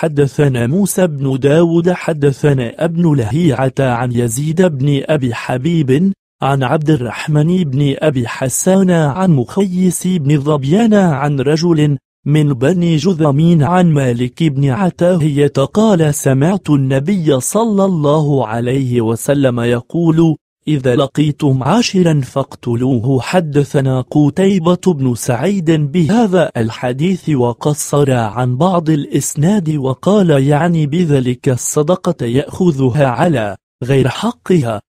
حدثنا موسى بن داود حدثنا ابن لهيعة عن يزيد بن أبي حبيب عن عبد الرحمن بن أبي حسان عن مخيس بن ظبيان عن رجل من بني جذمين عن مالك بن عتاهية قال سمعت النبي صلى الله عليه وسلم يقول إذا لقيتم عاشرا فاقتلوه حدثنا قتيبة بن سعيد بهذا الحديث وقصر عن بعض الإسناد وقال يعني بذلك الصدقة يأخذها على غير حقها